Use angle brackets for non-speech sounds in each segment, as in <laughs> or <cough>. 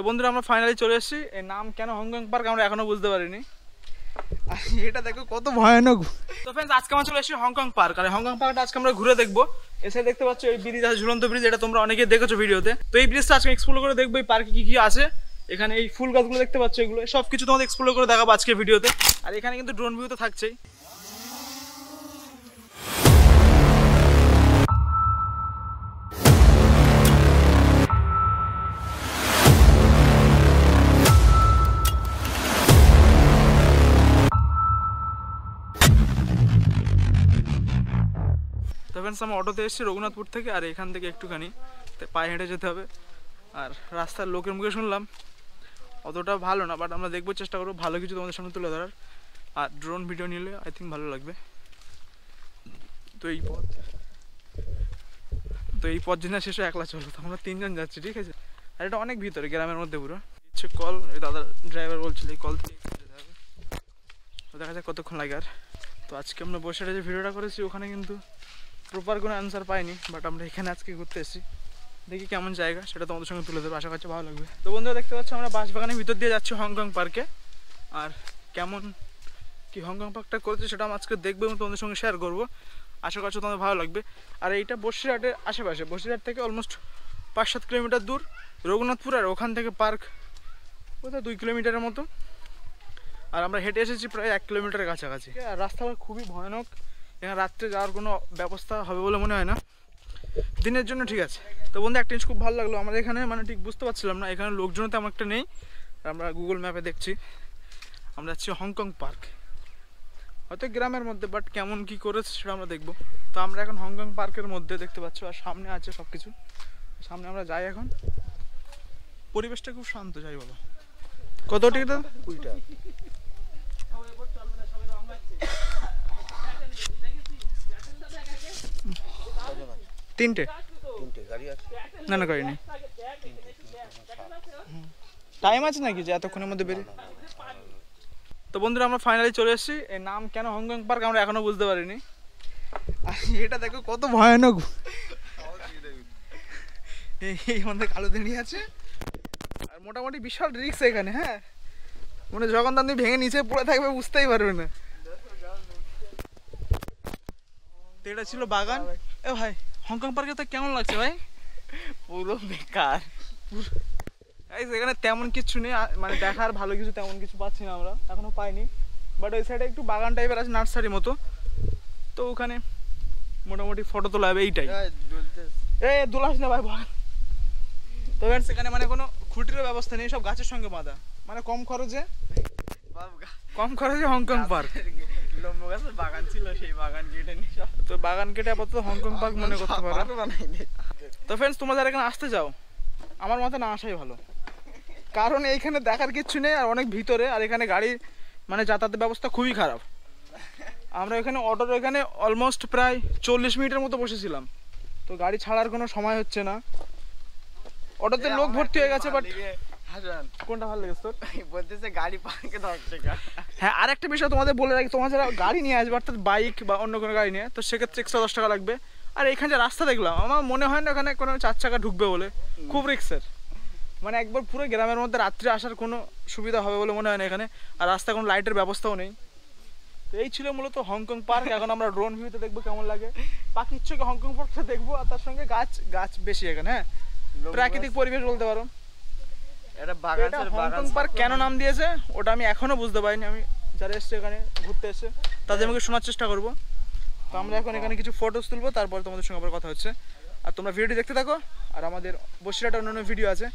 তো বন্ধুরা আমরা ফাইনালি চলে এসেছি এর নাম কেন হংকং পার্ক আমরা এখনও বুঝতে পারিনি এটা দেখো কত ভয়ানক তো ফ্রেন্ডস আজকে আমরা চলে এসেছি হংকং পার্ক আর হংকং পার্কটা আজকে আমরা ঘুরে দেখবো এসে দেখতে পাচ্ছ এই ব্রিজ আছে ঝুলন্ত ব্রিজ এটা তোমরা অনেকে দেখেছো ভিডিওতে তো এই ব্রিজটা আজকে এক্সপ্লোর করে দেখবো এই পার্কে কি কি আছে এখানে এই ফুল গাছগুলো দেখতে পাচ্ছ এগুলো সব কিছু তোমাদের এক্সপ্লোর করে দেখাবো আজকে ভিডিওতে আর এখানে কিন্তু ড্রোন ভিউ তো থাকছেই ফ্রেন্ডস আমরা অটোতে এসেছি রঘুনাথপুর থেকে আর এখান থেকে একটুখানি পায়ে হেঁটে যেতে হবে আর রাস্তার লোকের মুখে শুনলাম অতটা ভালো না বাট আমরা দেখবো চেষ্টা করবো ভালো কিছু তোমাদের সামনে তুলে ধরার আর ড্রোন ভিডিও নিলে আই থিঙ্ক ভালো লাগবে তো এই পথ তো এই পথ যেন শেষে একলা চলো তো আমরা তিনজন যাচ্ছি ঠিক আছে আর এটা অনেক ভিতরে গ্রামের মধ্যে পুরো হচ্ছে কল দাদা ড্রাইভার বলছিল এই কল থেকে দেখা যাক কতক্ষণ লাগে আর তো আজকে আমরা বসে যে ভিডিওটা করেছি ওখানে কিন্তু প্রপার কোনো অ্যান্সার পাইনি বাট আমরা এখানে আজকে ঘুরতে এসেছি দেখি কেমন জায়গা সেটা তোমাদের সঙ্গে তুলে দেবো আশা করছি ভালো লাগবে তো বন্ধুরা দেখতে পাচ্ছ আমরা বাঁশবাগানের ভিতর দিয়ে যাচ্ছি হংকং পার্কে আর কেমন কি হংকং পার্কটা করেছে সেটা আমি আজকে দেখবো এবং তোমাদের সঙ্গে শেয়ার করবো আশা করছি তোমাদের ভালো লাগবে আর এইটা বসিরহাটের আশেপাশে বসিরহাট থেকে অলমোস্ট পাঁচ সাত কিলোমিটার দূর রঘুনাথপুর আর ওখান থেকে পার্ক কোথায় দুই কিলোমিটারের মতো আর আমরা হেঁটে এসেছি প্রায় এক কিলোমিটারের কাছাকাছি আর রাস্তাঘাট খুবই ভয়ানক এখানে রাত্রে যাওয়ার কোনো ব্যবস্থা হবে বলে মনে হয় না দিনের জন্য ঠিক আছে তো বন্ধু একটা জিনিস খুব ভালো লাগলো আমার এখানে মানে ঠিক বুঝতে পারছিলাম না এখানে লোকজন আমার একটা নেই আমরা গুগল ম্যাপে দেখছি আমরা যাচ্ছি হংকং পার্ক হয়তো গ্রামের মধ্যে বাট কেমন কি করেছে সেটা আমরা দেখবো তো আমরা এখন হংকং পার্কের মধ্যে দেখতে পাচ্ছি আর সামনে আছে সব কিছু সামনে আমরা যাই এখন পরিবেশটা খুব শান্ত যাই বলো কত টিকিট দাদা তিনটে গাড়ি না না করিনি টাইম আছে নাকি যে এতক্ষণের মধ্যে বেরিয়ে তো বন্ধুরা আমরা ফাইনালি চলে এসেছি এর নাম কেন হংকং পার্ক আমরা এখনো বুঝতে পারিনি আর এটা দেখো কত ভয়ানক এই আমাদের কালো দিনই আছে আর মোটামুটি বিশাল রিক্স এখানে হ্যাঁ মানে যখন তুমি ভেঙে নিচে পড়ে থাকবে বুঝতেই পারবে না এটা ছিল বাগান এ ভাই হংকং পার্কে তো কেমন লাগছে ভাই পুরো বেকার এখানে তেমন কিছু নেই মানে দেখার ভালো কিছু তেমন কিছু পাচ্ছি না আমরা এখনও পাইনি বাট ওই সাইডে একটু বাগান টাইপের আছে নার্সারি মতো তো ওখানে মোটামুটি ফটো তোলা হবে এইটাই এই দোলাস না ভাই ভাই তো সেখানে মানে কোনো খুঁটির ব্যবস্থা নেই সব গাছের সঙ্গে বাঁধা মানে কম খরচে কম খরচে হংকং পার্ক তো বাগান কেটে আপাতত হংকং পার্ক মনে করতে পারো তো ফ্রেন্ডস এখানে আসতে আমার মতে না আসাই ভালো কারণ এইখানে দেখার কিচ্ছু নেই আর অনেক ভিতরে আর এখানে গাড়ি মানে যাতায়াতের ব্যবস্থা খুবই খারাপ আমরা এখানে অটোর এখানে অলমোস্ট প্রায় চল্লিশ মিনিটের মতো বসেছিলাম তো গাড়ি ছাড়ার কোনো সময় হচ্ছে না অটোতে লোক ভর্তি হয়ে গেছে বাট কোনটা ভালো লেগেছে গাড়ি হ্যাঁ বিষয় তোমাদের বলে রাখি গাড়ি নিয়ে আসবে বাইক বা অন্য কোনো গাড়ি নিয়ে তো সেক্ষেত্রে দশ টাকা লাগবে আর যে রাস্তা দেখলাম আমার মনে হয় না কোনো চার চাকা ঢুকবে বলে খুব মানে একবার পুরো গ্রামের মধ্যে রাত্রে আসার কোনো সুবিধা হবে বলে মনে হয় না এখানে আর রাস্তা কোনো লাইটের ব্যবস্থাও নেই তো এই ছিল মূলত হংকং পার্ক এখন আমরা ড্রোন ভিউতে দেখবো কেমন লাগে পাখি ইচ্ছুকে হংকং পার্কটা দেখবো আর তার সঙ্গে গাছ গাছ বেশি এখানে হ্যাঁ প্রাকৃতিক পরিবেশ বলতে পারো এটা হংকং পার্ক কেন নাম দিয়েছে ওটা আমি এখনো বুঝতে পারিনি আমি যারা এসছে এখানে ঘুরতে এসছে তাদের আমাকে শোনার চেষ্টা করবো তো আমরা এখন এখানে কিছু ফটোস তুলবো তারপর তোমাদের সঙ্গে আবার কথা হচ্ছে আর তোমরা ভিডিও দেখতে থাকো আর আমাদের বসিরাটা অন্য অন্য ভিডিও আছে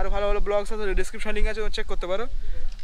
আরও ভালো ভালো ব্লগস আছে ডিসক্রিপশন লিঙ্ক আছে চেক করতে পারো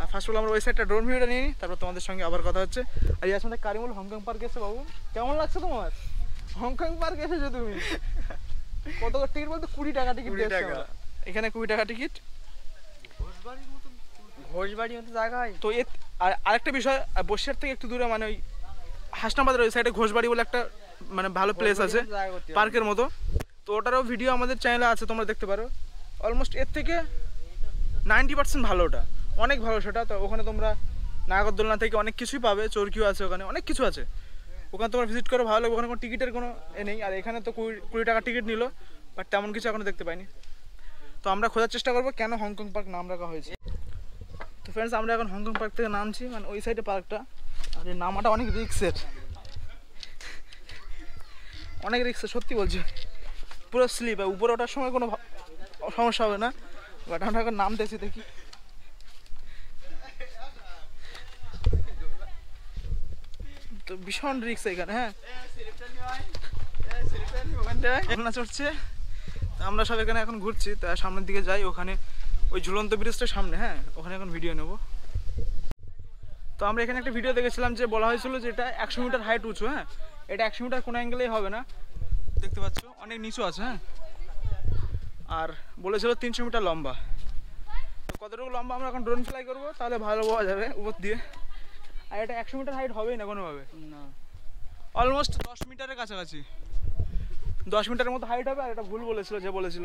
আর ফার্স্ট অল আমরা ওই সাইডটা ড্রোন ভিডিওটা নিয়ে নিই তারপর তোমাদের সঙ্গে আবার কথা হচ্ছে আর ইয়ার সঙ্গে কারিমুল হংকং পার্ক এসে বাবু কেমন লাগছে তোমার হংকং পার্কে এসেছো তুমি কত টিকিট বলতে কুড়ি টাকা টিকিট এখানে কুড়ি টাকা টিকিট তো এর আর আরেকটা বিষয় থেকে একটু দূরে মানে ওই ওই সাইডে ঘোষবাড়ি বলে একটা মানে ভালো প্লেস আছে পার্কের মতো তো ওটারও ভিডিও আমাদের আছে তোমরা দেখতে পারো অলমোস্ট এর থেকে পার্সেন্ট ভালো ওটা অনেক ভালো সেটা তো ওখানে তোমরা নাগরদোলনা থেকে অনেক কিছুই পাবে চরকিও আছে ওখানে অনেক কিছু আছে ওখানে তোমার ভিজিট করো ভালো লাগবে ওখানে কোনো টিকিটের কোনো এ নেই আর এখানে তো কুড়ি কুড়ি টাকা টিকিট নিল বাট তেমন কিছু এখনো দেখতে পাইনি তো আমরা খোঁজার চেষ্টা করবো কেন হংকং পার্ক নাম রাখা হয়েছে তো ফ্রেন্ডস আমরা এখন হংকং পার্ক থেকে নামছি মানে ওই সাইডে পার্কটা আর এই নামাটা অনেক রিক্সের অনেক রিক্সের সত্যি বলছি পুরো স্লিপ আর উপরে ওঠার সময় কোনো সমস্যা হবে না বাট আমরা এখন নামতেছি দেখি তো ভীষণ রিক্স এখানে হ্যাঁ চড়ছে আমরা সব এখানে এখন ঘুরছি তা সামনের দিকে যাই ওখানে ওই ঝুলন্ত ব্রিজটার সামনে হ্যাঁ ওখানে এখন ভিডিও নেব তো আমরা এখানে একটা ভিডিও দেখেছিলাম যে বলা হয়েছিল যে এটা একশো মিটার হাইট উঁচু হ্যাঁ এটা একশো মিটার কোনো অ্যাঙ্গেলেই হবে না দেখতে পাচ্ছ অনেক নিচু আছে হ্যাঁ আর বলেছিল তিনশো মিটার লম্বা কতটুকু লম্বা আমরা এখন ড্রোন ফ্লাই করবো তাহলে ভালো পাওয়া যাবে উপর দিয়ে আর এটা একশো মিটার হাইট হবেই না কোনোভাবে না অলমোস্ট দশ মিটারের কাছাকাছি দশ মিনিটের মতো হাইট হবে আর এটা ভুল বলেছিল যে বলেছিল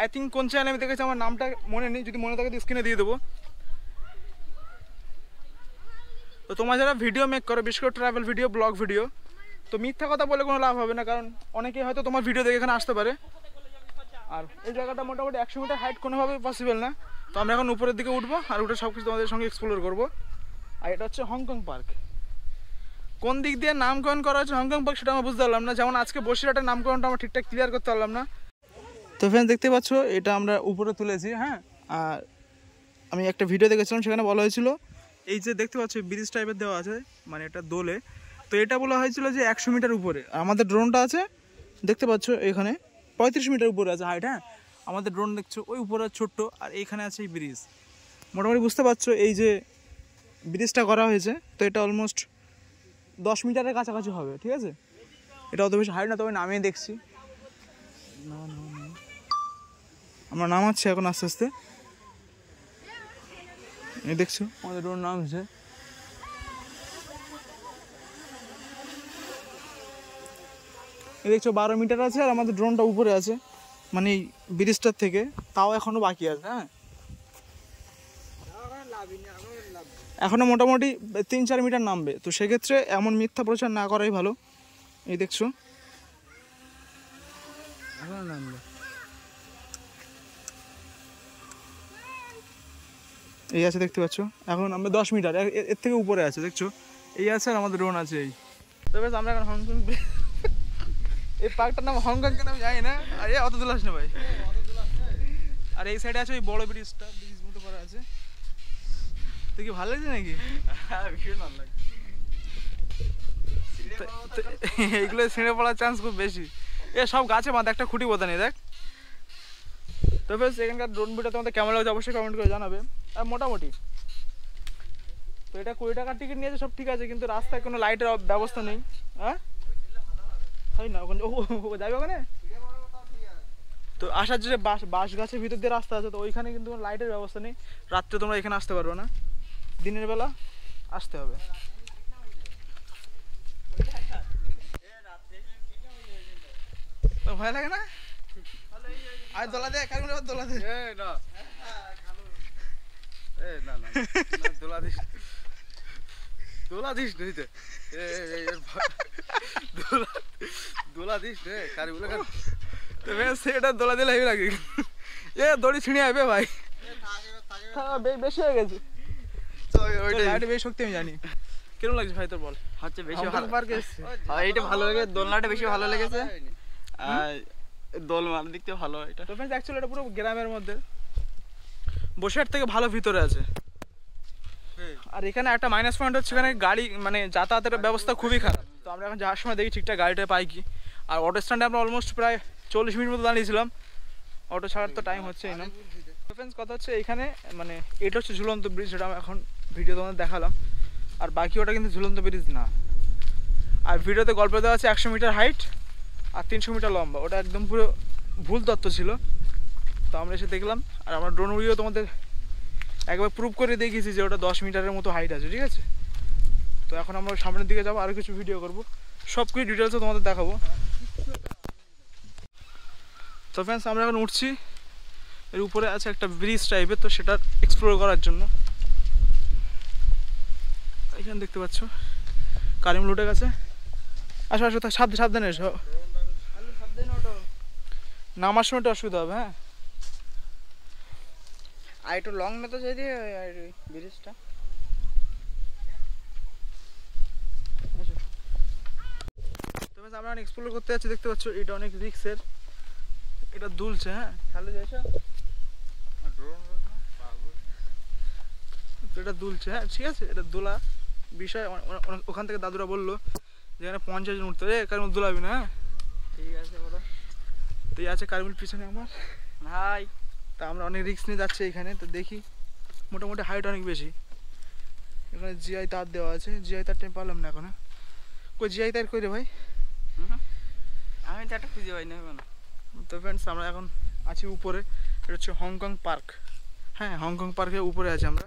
আই থিঙ্ক কোন চ্যানেল আমি দেখেছি আমার নামটা মনে নেই যদি মনে থাকে স্ক্রিনে দিয়ে দেবো তো তোমার যারা ভিডিও মেক করো বিশেষ করে ট্রাভেল ভিডিও ব্লগ ভিডিও তো মিথ্যা কথা বলে কোনো লাভ হবে না কারণ অনেকে হয়তো তোমার ভিডিও দেখে এখানে আসতে পারে আর এই জায়গাটা মোটামুটি একশো মিটার হাইট কোনোভাবে পসিবল না তো আমরা এখন উপরের দিকে উঠবো আর উঠে সব কিছু তোমাদের সঙ্গে এক্সপ্লোর করবো আর এটা হচ্ছে হংকং পার্ক কোন দিক দিয়ে নামকরণ করা হয়েছে হংকং পার্ক সেটা আমি বুঝতে পারলাম না যেমন আজকে বসিরহাটের নামকরণটা আমরা ঠিকঠাক ক্লিয়ার করতে পারলাম না তো ফ্রেন্ড দেখতে পাচ্ছ এটা আমরা উপরে তুলেছি হ্যাঁ আর আমি একটা ভিডিও দেখেছিলাম সেখানে বলা হয়েছিল এই যে দেখতে পাচ্ছ ব্রিজ টাইপের দেওয়া আছে মানে এটা দোলে তো এটা বলা হয়েছিল যে একশো মিটার উপরে আমাদের ড্রোনটা আছে দেখতে পাচ্ছ এখানে পঁয়ত্রিশ মিটার উপরে আছে হাইট হ্যাঁ আমাদের ড্রোন দেখছো ওই উপরে ছোট্ট আর এইখানে আছে এই ব্রিজ মোটামুটি বুঝতে পারছো এই যে ব্রিজটা করা হয়েছে তো এটা অলমোস্ট দশ মিটারের কাছাকাছি হবে ঠিক আছে এটা অত বেশি হাইট না তবে নামিয়ে দেখছি আমরা নামাচ্ছি এখন আস্তে আস্তে দেখছো আমাদের ড্রোন নামছে এই দেখছো বারো মিটার আছে আর আমাদের ড্রোনটা উপরে আছে মানে এই ব্রিজটার থেকে তাও এখনও বাকি আছে হ্যাঁ এখনও মোটামুটি তিন চার মিটার নামবে তো সেক্ষেত্রে এমন মিথ্যা প্রচার না করাই ভালো এই দেখছো এই আছে দেখতে পাচ্ছ এখন আমরা দশ মিটার এর থেকে উপরে আছে দেখছো এই আছে আর আমাদের ড্রোন আছে এই তবে আমরা এখন হংকং এই পার্কটার নাম হংকং কেন আমি জানি না আরে অত দূর না ভাই হ্যাঁ, আর এই সাইডে আছে ওই বড় ব্রিজটা তুই কি ভালো লাগছে নাকি হ্যাঁ, <laughs> এইগুলো ছিঁড়ে পড়ার চান্স খুব বেশি এ সব গাছে মাথা একটা খুঁটি বোধা নেই দেখ তো সেখানকার এখানকার ড্রোন ভিডিও তোমাদের কেমন লাগছে অবশ্যই কমেন্ট করে জানাবে আর মোটামুটি তো এটা কুড়ি টাকার টিকিট নিয়েছে সব ঠিক আছে কিন্তু রাস্তায় কোনো লাইটের ব্যবস্থা নেই হ্যাঁ হয় না ওখানে ও যাবে ওখানে তো আসার যে বাস বাঁশ গাছের ভিতর দিয়ে রাস্তা আছে তো ওইখানে কিন্তু লাইটের ব্যবস্থা নেই রাত্রে তোমরা এখানে আসতে পারবো না দিনের বেলা আসতে হবে ভয় লাগে না আর দোলা দে কারণ দোলা দে না দোলা দিস দোলা দিস নইতে দোলা দিস রে কারি বলে দোলা দিলে এ দড়ি ছিঁড়ে আসবে ভাই হ্যাঁ, বেশি হয়ে গেছে আমি জানি কেমন লাগছে ভাই এটা ভালো হ্যাঁ, দোলনাটা বেশি ভালো হ্যাঁ, লেগেছে আর মানে ভালো এটা পুরো গ্রামের মধ্যে থেকে ভালো ভিতরে আছে আর এখানে একটা মাইনাস পয়েন্ট হচ্ছে এখানে গাড়ি মানে যাতায়াতের ব্যবস্থা খুবই খারাপ তো আমরা এখন যাওয়ার সময় দেখি ঠিকঠাক গাড়িটা পাই কি আর অটো স্ট্যান্ডে আমরা অলমোস্ট প্রায় চল্লিশ মিনিট মতো দাঁড়িয়েছিলাম অটো ছাড়ার তো টাইম হচ্ছেই না ফ্রেন্ডস কথা হচ্ছে এখানে মানে এটা হচ্ছে ঝুলন্ত ব্রিজ যেটা আমি এখন ভিডিও তোমাদের দেখালাম আর বাকি ওটা কিন্তু ঝুলন্ত ব্রিজ না আর ভিডিওতে গল্প দেওয়া আছে একশো মিটার হাইট আর তিনশো মিটার লম্বা ওটা একদম পুরো ভুল তত্ত্ব ছিল তো আমরা এসে দেখলাম আর আমরা ড্রোন উড়িয়েও তোমাদের একবার প্রুভ করে দেখিয়েছি যে ওটা দশ মিটারের মতো হাইট আছে ঠিক আছে তো এখন আমরা সামনের দিকে যাবো আরও কিছু ভিডিও করব সব কিছু ডিটেলসও তোমাদের দেখাবো তো ফ্রেন্ডস আমরা এখন উঠছি এর উপরে আছে একটা ব্রিজ টাইপের তো সেটা এক্সপ্লোর করার জন্য এখানে দেখতে পাচ্ছ কারিম রোডের গেছে আসো আসো সাবধানে সাবধানে এসো নামার সময়টা অসুবিধা হবে হ্যাঁ আর একটু লং না তো যদি ব্রিজটা আমরা এক্সপ্লোর করতে যাচ্ছি দেখতে পাচ্ছ এটা অনেক রিক্সের এটা দুলছে হ্যাঁ খেলে যাইছো তো এটা দুলছে হ্যাঁ ঠিক আছে এটা দোলা বিষয় ওখান থেকে দাদুরা বললো যে এখানে পঞ্চাশ জন উঠতে কারণ দোলাবি না হ্যাঁ ঠিক আছে বলো তো আছে কারমিল পিছনে আমার ভাই তা আমরা অনেক রিক্স নিয়ে যাচ্ছি এখানে তো দেখি মোটামুটি হাইট অনেক বেশি এখানে জিআই তার দেওয়া আছে জিআই তারটা টাইম পারলাম না এখন হ্যাঁ? কই জিআই তার কই রে ভাই আমি তো একটা খুঁজে পাই না এখন তো ফ্রেন্ডস আমরা এখন আছি উপরে এটা হচ্ছে হংকং পার্ক হ্যাঁ হংকং পার্কের উপরে আছি আমরা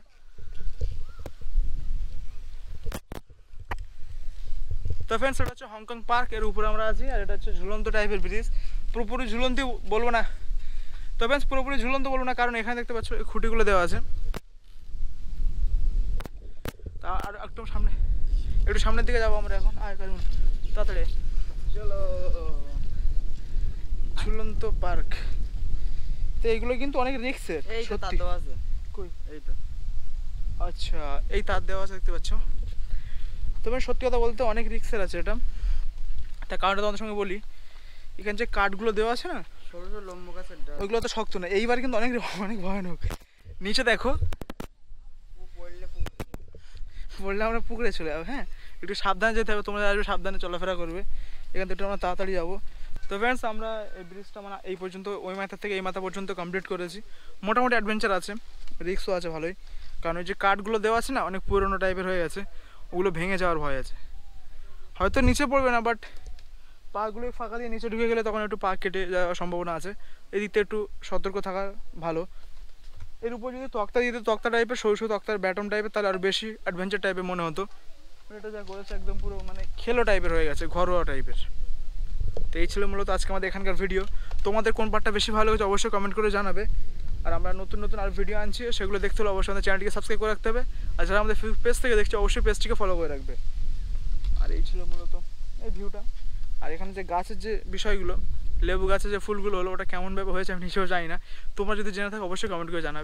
তো ফ্রেন্ডস এটা হচ্ছে হংকং পার্ক এর উপরে আমরা আছি আর এটা হচ্ছে ঝুলন্ত টাইপের ব্রিজ পুরোপুরি ঝুলন্তি বলবো না তো ফ্রেন্ডস পুরোপুরি ঝুলন্ত বলবো না কারণ এখানে দেখতে পাচ্ছ এই খুঁটিগুলো দেওয়া আছে তা আর একটু সামনে একটু সামনের দিকে যাবো আমরা এখন আয় কারণ তাড়াতাড়ি চলো ঝুলন্ত পার্ক তো এইগুলো কিন্তু অনেক রিক্সের এই তো তার দেওয়া আছে কই এই তো আচ্ছা এই তার দেওয়া আছে দেখতে পাচ্ছ তবে সত্যি কথা বলতে অনেক রিক্সের আছে এটা তার কারণটা তোমাদের সঙ্গে বলি এখানে যে কাঠগুলো দেওয়া আছে না ওইগুলো তো শক্ত না এইবার কিন্তু অনেক অনেক ভয়ানক নিচে দেখো বললে আমরা পুকুরে চলে যাবো হ্যাঁ একটু সাবধানে যেতে হবে তোমরা আসবে সাবধানে চলাফেরা করবে এখান থেকে আমরা তাড়াতাড়ি যাবো তো ফ্রেন্ডস আমরা এই ব্রিজটা মানে এই পর্যন্ত ওই মাথা থেকে এই মাথা পর্যন্ত কমপ্লিট করেছি মোটামুটি অ্যাডভেঞ্চার আছে রিক্সও আছে ভালোই কারণ ওই যে কাঠগুলো দেওয়া আছে না অনেক পুরনো টাইপের হয়ে গেছে ওগুলো ভেঙে যাওয়ার ভয় আছে হয়তো নিচে পড়বে না বাট পাগুলো ফাঁকা দিয়ে নিচে ঢুকে গেলে তখন একটু পা কেটে যাওয়ার সম্ভাবনা আছে এদিকটা একটু সতর্ক থাকা ভালো এর উপর যদি তক্তা দিতে তক্তা টাইপের সরু সরু তক্তার ব্যাটম টাইপের তাহলে আরও বেশি অ্যাডভেঞ্চার টাইপের মনে হতো এটা যা করেছে একদম পুরো মানে খেলো টাইপের হয়ে গেছে ঘরোয়া টাইপের তো এই ছিল মূলত আজকে আমাদের এখানকার ভিডিও তোমাদের কোন পার্টটা বেশি ভালো হয়েছে অবশ্যই কমেন্ট করে জানাবে আর আমরা নতুন নতুন আর ভিডিও আনছি সেগুলো দেখতে হলে অবশ্যই আমাদের চ্যানেলটিকে সাবস্ক্রাইব করে রাখতে হবে আর যারা আমাদের পেজ থেকে দেখছে অবশ্যই পেজটিকে ফলো করে রাখবে আর এই ছিল মূলত এই ভিউটা আর এখানে যে গাছের যে বিষয়গুলো লেবু গাছের যে ফুলগুলো হলো ওটা কেমনভাবে হয়েছে আমি নিজেও জানি না তোমরা যদি জেনে থাকো অবশ্যই কমেন্ট করে জানাবে